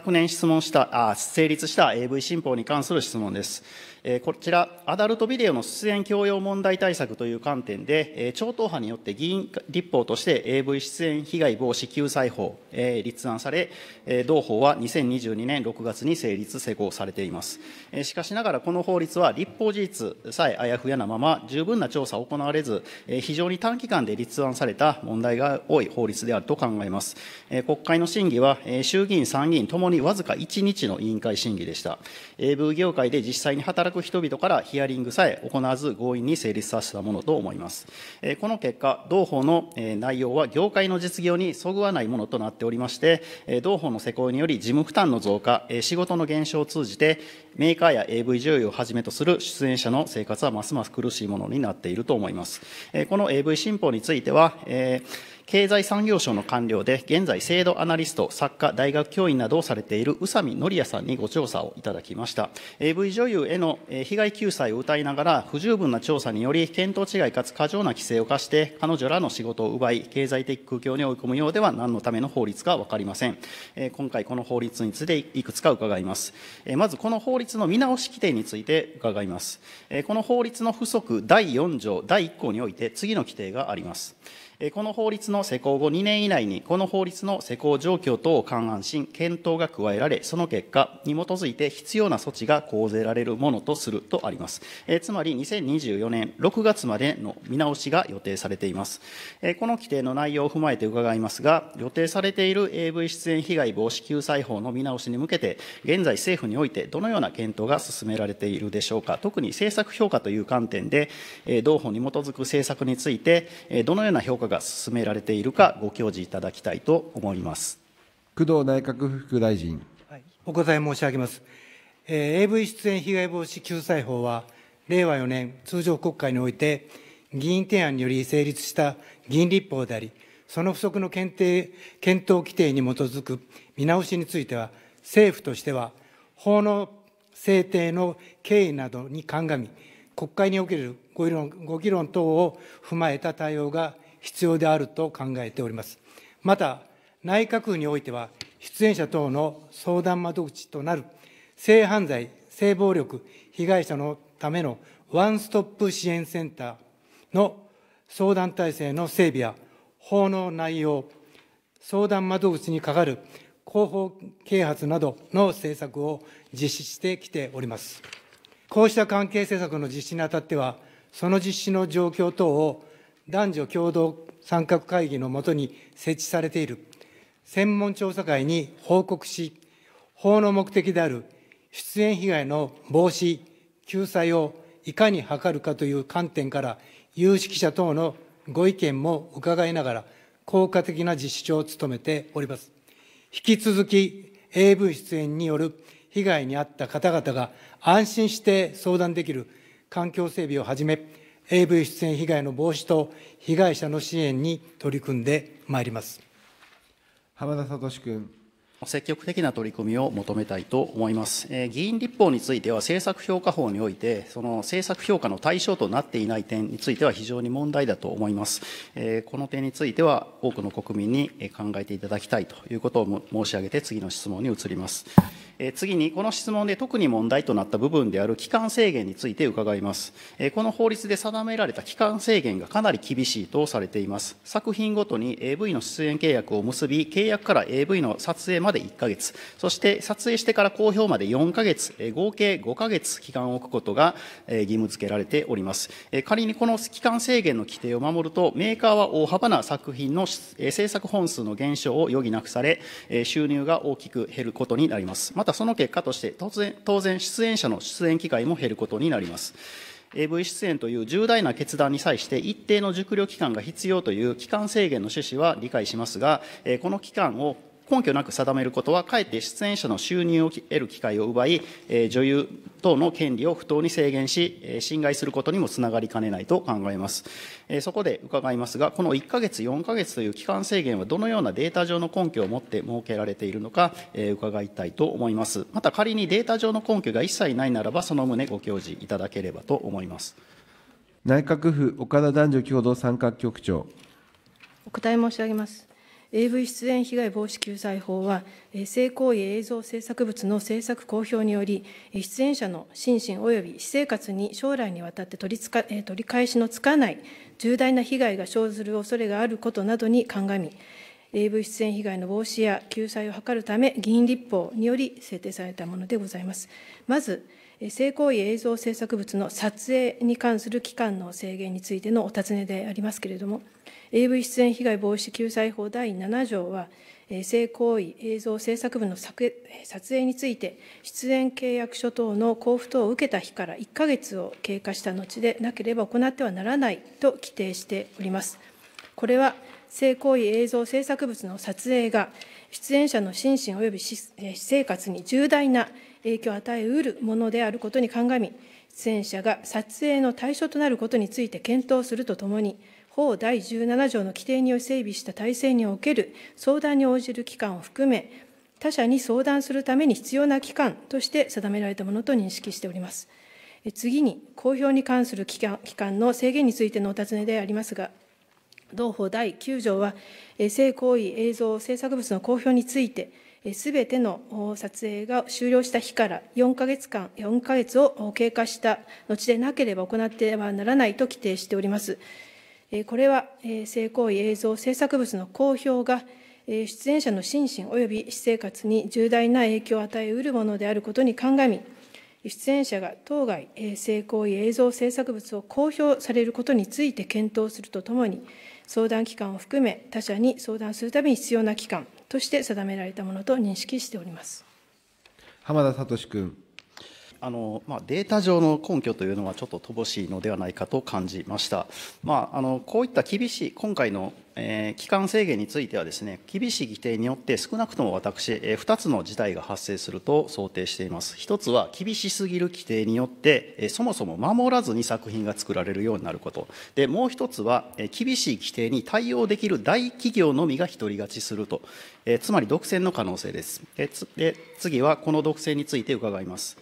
昨年質問した、あ成立した AV 新法に関する質問です。えー、こちら、アダルトビデオの出演強要問題対策という観点で、えー、超党派によって議員立法として AV 出演被害防止救済法、えー、立案され、え同法は2022年6月に成立、施行されています。えしかしながら、この法律は立法事実さえあやふやなまま、十分な調査を行われず、え非常に短期間で立案された問題が多い法律であると考えます。え国会の審議は、え衆議院、参議院とももにわずか1日の委員会審議でした。AV 業界で実際に働く人々からヒアリングさえ行わず強引に成立させたものと思います。この結果、同法の内容は業界の実業にそぐわないものとなっておりまして、同法の施行により事務負担の増加、仕事の減少を通じて、メーカーや AV 女優をはじめとする出演者の生活はますます苦しいものになっていると思います。この AV 新法については、えー経済産業省の官僚で、現在制度アナリスト、作家、大学教員などをされている宇佐美則也さんにご調査をいただきました。AV 女優への被害救済を謳いながら、不十分な調査により、見当違いかつ過剰な規制を課して、彼女らの仕事を奪い、経済的苦境に追い込むようでは何のための法律か分かりません。今回、この法律についていくつか伺います。まず、この法律の見直し規定について伺います。この法律の不足第4条第1項において、次の規定があります。この法律の施行後2年以内に、この法律の施行状況等を勘案し、検討が加えられ、その結果に基づいて必要な措置が講ぜられるものとするとあります。えつまり、2024年6月までの見直しが予定されています。えこの規定の内容を踏まえて伺いますが、予定されている AV 出演被害防止救済法の見直しに向けて、現在政府においてどのような検討が進められているでしょうか。特に政策評価という観点で、同法に基づく政策について、どのような評価化が進められているか、ご教示いただきたいと思います工藤内閣副大臣、お答え申し上げます、えー、AV 出演被害防止救済法は、令和4年通常国会において、議員提案により成立した議員立法であり、その不足の検定検討規定に基づく見直しについては、政府としては、法の制定の経緯などに鑑み、国会におけるご議論ご議論等を踏まえた対応が必要であると考えております。また、内閣府においては、出演者等の相談窓口となる性犯罪、性暴力被害者のためのワンストップ支援センターの相談体制の整備や法の内容、相談窓口にかかる広報啓発などの政策を実施してきております。こうした関係政策の実施にあたっては、その実施の状況等を男女共同参画会議のもとに設置されている専門調査会に報告し、法の目的である出演被害の防止、救済をいかに図るかという観点から、有識者等のご意見も伺いながら、効果的な実施を務めております。引き続き AV 出演による被害に遭った方々が安心して相談できる環境整備をはじめ、AV 出演被害の防止と被害者の支援に取り組んでまいります。浜田聡君。積極的な取り組みを求めたいと思います。えー、議員立法については政策評価法において、その政策評価の対象となっていない点については非常に問題だと思います。えー、この点については多くの国民に考えていただきたいということを申し上げて次の質問に移ります。えー、次に、この質問で特に問題となった部分である期間制限について伺います。えー、この法律で定められた期間制限がかなり厳しいとされています。作品ごとに AV の出演契約を結び、契約から AV の撮影まで1ヶ月、そして撮影してから公表まで4ヶ月、合計5ヶ月期間を置くことが義務付けられております。仮にこの期間制限の規定を守ると、メーカーは大幅な作品の制作本数の減少を余儀なくされ、収入が大きく減ることになります。またその結果として、当然、当然出演者の出演機会も減ることになります。AV 出演という重大な決断に際して一定の熟慮期間が必要という期間制限の趣旨は理解しますが、この期間を根拠なく定めることは、かえって出演者の収入を得る機会を奪い、女優等の権利を不当に制限し、侵害することにもつながりかねないと考えます。そこで伺いますが、この1か月、4か月という期間制限は、どのようなデータ上の根拠を持って設けられているのか、伺いたいと思います。また仮にデータ上の根拠が一切ないならば、その旨ご教示いただければと思います。内閣府岡田男女共同参画局長お答え申し上げます。AV 出演被害防止救済法は、性行為映像制作物の制作公表により、出演者の心身及び私生活に将来にわたって取りつか取り返しのつかない重大な被害が生ずる恐れがあることなどに鑑み、AV 出演被害の防止や救済を図るため、議員立法により制定されたものでございます。まず、性行為映像制作物の撮影に関する期間の制限についてのお尋ねでありますけれども、AV 出演被害防止救済法第7条は、性行為映像制作部の撮影について、出演契約書等の交付等を受けた日から1か月を経過した後でなければ行ってはならないと規定しております。これは性行為映像制作物の撮影が出演者の心身及び私生活に重大な影響を与えうるものであることに鑑み、出演者が撮影の対象となることについて検討するとともに、法第17条の規定により整備した体制における相談に応じる期間を含め、他者に相談するために必要な期間として定められたものと認識しております。次に、公表に関する期間の制限についてのお尋ねでありますが、同法第9条は、性行為、映像、制作物の公表について、すべての撮影が終了した日から4ヶ月間、4ヶ月を経過した後でなければ行ってはならないと規定しております。これは、性行為、映像、制作物の公表が、出演者の心身及び私生活に重大な影響を与えうるものであることに鑑み、出演者が当該性行為映像制作物を公表されることについて検討するとともに、相談機関を含め他者に相談するために必要な機関として定められたものと認識しております。浜田聡君。あのまあ、データ上の根拠というのはちょっと乏しいのではないかと感じました、まあ、あのこういった厳しい今回の、えー、期間制限についてはですね厳しい規定によって少なくとも私、えー、2つの事態が発生すると想定しています1つは厳しすぎる規定によって、えー、そもそも守らずに作品が作られるようになることでもう1つは、えー、厳しい規定に対応できる大企業のみが独り勝ちすると、えー、つまり独占の可能性ですでで次はこの独占について伺います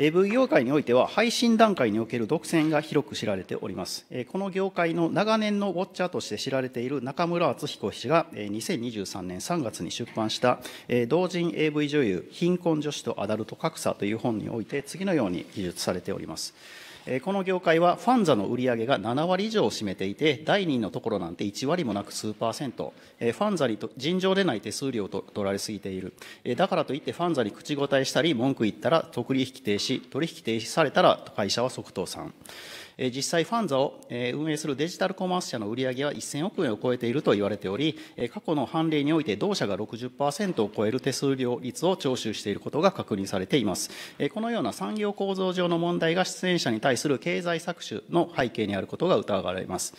AV 業界においては配信段階における独占が広く知られておりますこの業界の長年のウォッチャーとして知られている中村敦彦氏が2023年3月に出版した同人 AV 女優貧困女子とアダルト格差という本において次のように記述されておりますこの業界はファンザの売り上げが7割以上を占めていて、第2位のところなんて1割もなく数パーセント、ファンザに尋常でない手数料を取られすぎている、だからといってファンザに口答えしたり、文句言ったら、取引停止、取引停止されたら会社は即倒産。実際ファンザを運営するデジタルコマース社の売上は1000億円を超えていると言われており、過去の判例において同社が60%を超える手数料率を徴収していることが確認されています。このような産業構造上の問題が出演者に対する経済搾取の背景にあることが疑われます。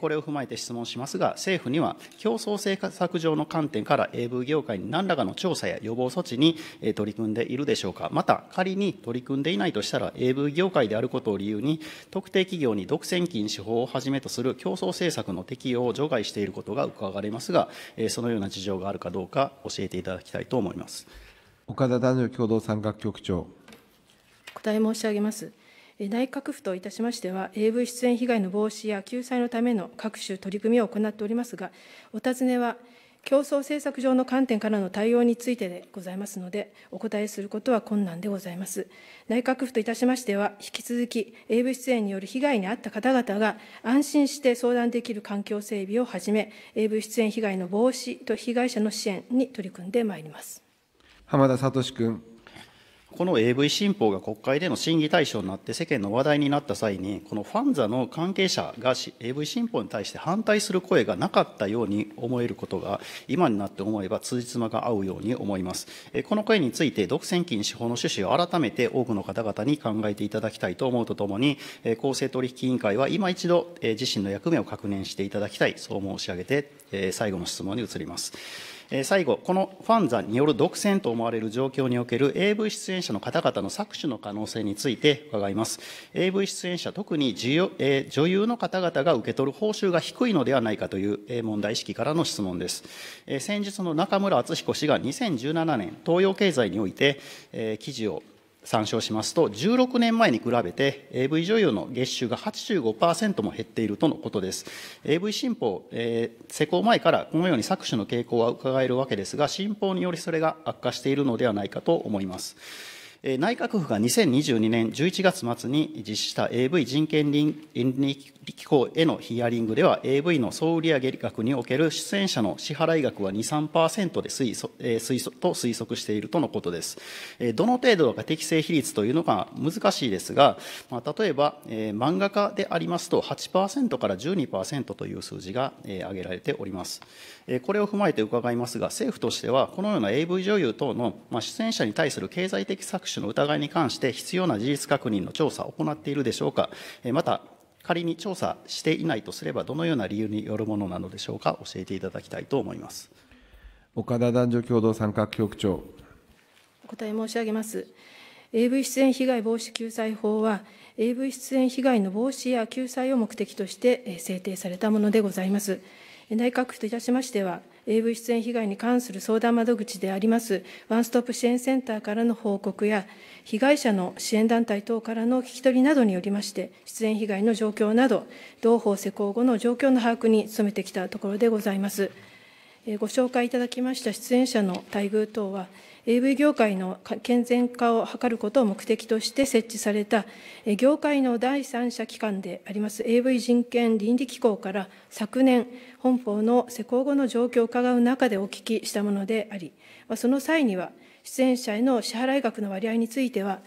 これを踏まえて質問しますが、政府には競争政策上の観点から AV 業界に何らかの調査や予防措置に取り組んでいるでしょうか。また、仮に取り組んでいないとしたら AV 業界であることを理由に、特定定企業に独占禁止法をはじめとする競争政策の適用を除外していることが伺われますが、そのような事情があるかどうか、教えていただきたいと思います岡田男女共同参画局長。お答え申し上げます。内閣府といたしましては、AV 出演被害の防止や救済のための各種取り組みを行っておりますが、お尋ねは、競争政策上の観点からの対応についてでございますので、お答えすることは困難でございます。内閣府といたしましては、引き続き AV 出演による被害に遭った方々が安心して相談できる環境整備をはじめ、AV 出演被害の防止と被害者の支援に取り組んでまいります。浜田聡君。この AV 新法が国会での審議対象になって世間の話題になった際に、このファンザの関係者が AV 新法に対して反対する声がなかったように思えることが、今になって思えば通じつまが合うように思います。この声について、独占禁止法の趣旨を改めて多くの方々に考えていただきたいと思うとともに、公正取引委員会は今一度自身の役目を確認していただきたい、そう申し上げて、最後の質問に移ります。え最後、このファンザによる独占と思われる状況における AV 出演者の方々の搾取の可能性について伺います。AV 出演者、特に女優の方々が受け取る報酬が低いのではないかという問題意識からの質問です。え先日の中村敦彦氏が2017年、東洋経済においてえ記事を参照しますと、16年前に比べて AV 女優の月収が85%も減っているとのことです。AV 新法、えー、施行前からこのように搾取の傾向は伺えるわけですが、新法によりそれが悪化しているのではないかと思います。内閣府が2022年11月末に実施した AV 人権倫理機構へのヒアリングでは、AV の総売上額における出演者の支払額は2、3%で推測、と推測しているとのことです。どの程度が適正比率というのが難しいですが、例えば、漫画家でありますと8%から12%という数字が、挙げられております。これを踏まえて伺いますが、政府としては、このような AV 女優等の、出演者に対する経済的搾取搾取の疑いに関して必要な事実確認の調査を行っているでしょうか、また、仮に調査していないとすれば、どのような理由によるものなのでしょうか、教えていただきたいと思います岡田男女共同参画局長。お答え申し上げます。AV 出演被害防止救済法は、AV 出演被害の防止や救済を目的として制定されたものでございます。内閣府といたしましては、AV 出演被害に関する相談窓口でありますワンストップ支援センターからの報告や、被害者の支援団体等からの聞き取りなどによりまして、出演被害の状況など、同法施行後の状況の把握に努めてきたところでございます。ご紹介いただきました出演者の待遇等は、AV 業界の健全化を図ることを目的として設置された、業界の第三者機関であります AV 人権倫理機構から昨年、本法の施行後の状況を伺う中でお聞きしたものであり、その際には、出演者への支払額の割合については、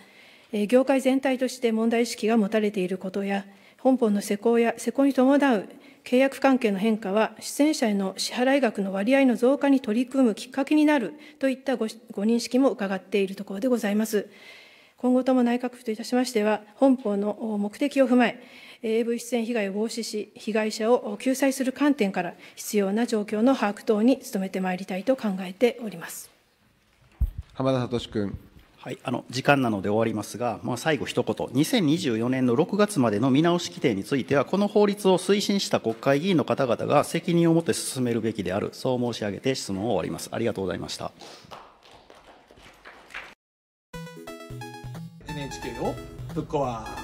業界全体として問題意識が持たれていることや、本法の施行や施行に伴う契約関係の変化は、出演者への支払額の割合の増加に取り組むきっかけになるといったご認識も伺っているところでございます。今後とも内閣府といたしましては、本法の目的を踏まえ、AV 出演被害を防止し、被害者を救済する観点から、必要な状況の把握等に努めてまいりたいと考えております。浜田聡君。はい、あの時間なので終わりますが、まあ、最後一言、2024年の6月までの見直し規定については、この法律を推進した国会議員の方々が責任を持って進めるべきである、そう申し上げて質問を終わります。ありがとうございました。NHK をぶっ壊